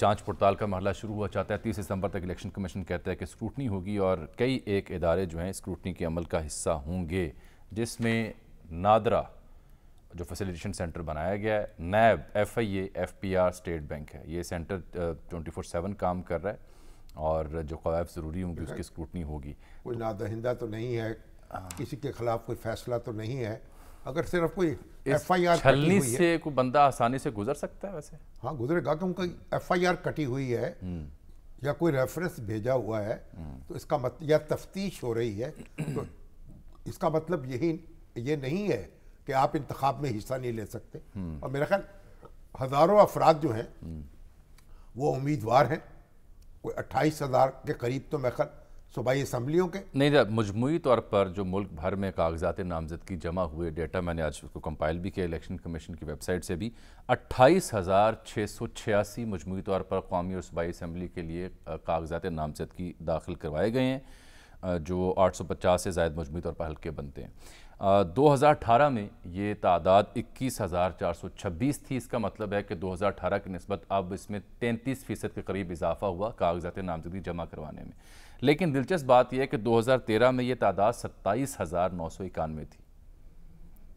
जांच पड़ताल का मरला शुरू हुआ चाहता है तीस दिसंबर तक इलेक्शन कमीशन कहता है कि स्क्रूटनी होगी और कई एक इदारे जो हैं स्क्रूटनी के अमल का हिस्सा होंगे जिसमें नादरा जो फैसिलिटेशन सेंटर बनाया गया है NAB F I A F P R state bank है ये सेंटर ट्वेंटी फोर सेवन काम कर रहा है और जो कवायद ज़रूरी होंगी उसकी स्क्रूटनी होगी कोई नादहिंदा तो नहीं है हाँ। किसी के खिलाफ कोई फैसला तो नहीं है अगर सिर्फ कोई एफ आई आर छलनी से कोई बंदा आसानी से गुजर सकता है वैसे हाँ गुजरेगा क्योंकि एफ आई आर कटी हुई है हम्म। या कोई रेफरेंस भेजा हुआ है हम्म। तो इसका मत या तफ्तीश हो रही है तो इसका मतलब यही ये नहीं है कि आप इंतखाब में हिस्सा नहीं ले सकते हम्म। और मेरा ख्याल हज़ारों अफराद जो हैं वो उम्मीदवार हैं कोई अट्ठाईस हज़ार के करीब तो मैं ख्याल सूबाई असम्बलियों के नहीं जब मजमू तौर पर जो मुल्क भर में कागजात नामजदगी जमा हुए डेटा मैंने आज उसको कंपाइल भी किया इलेक्शन कमीशन की वेबसाइट से भी अट्ठाईस हज़ार छः सौ छियासी मजमू तौर पर कौमी और सूबाई असम्बली के लिए कागजात नामजदगी दाखिल करवाए गए हैं जो 850 से जायद मजमू तौर पर हल्के बनते हैं आ, 2018 में ये तादाद 21,426 थी इसका मतलब है कि 2018 की नस्बत अब इसमें 33 फ़ीसद के करीब इजाफा हुआ कागजात नामजदगी जमा करवाने में लेकिन दिलचस्प बात यह है कि 2013 में ये तादाद सत्ताईस हज़ार नौ सौ इक्यानवे थी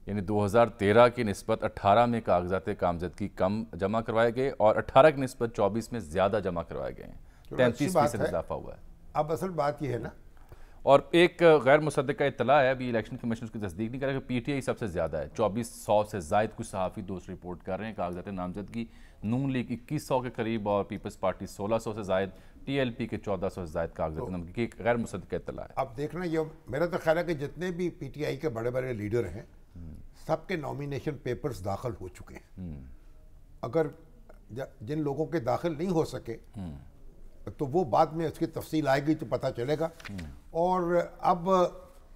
यानी 2013 की नस्बत 18 में कागजात कामजदगी कम जमा करवाए गए और 18 की नस्बत 24 में ज़्यादा जमा करवाए गए हैं तैंतीस फीसद इजाफा हुआ है अब असल बात यह है ना और एक गैर मुसद का इतला है अभी इलेक्शन कमीशन उसकी तस्दीक नहीं कि पी टी आई सबसे ज़्यादा है चौबीस सौ से जायद कुछ सहाफ़ी दोस्त रिपोर्ट कर रहे हैं कागजात नामजदगी नून लीग इक्कीस सौ के करीब और पीपल्स पार्टी सोलह सौ से जायद टी एल पी के चौदह सौ से जायद कागजात तो नामजदगी एक गैर मुसद का इतला है आप देखना ये मेरा तो ख्याल है कि जितने भी पी टी आई के बड़े बड़े लीडर हैं हम्म। सबके नॉमिनेशन पेपर्स दाखिल हो चुके हैं हम्म। अगर जिन लोगों के दाखिल नहीं हो सके हम्म। तो वो बाद में उसकी तफसील आएगी तो पता चलेगा और अब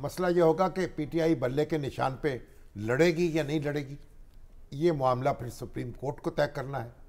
मसला ये होगा कि पीटीआई बल्ले के निशान पे लड़ेगी या नहीं लड़ेगी ये मामला फिर सुप्रीम कोर्ट को तय करना है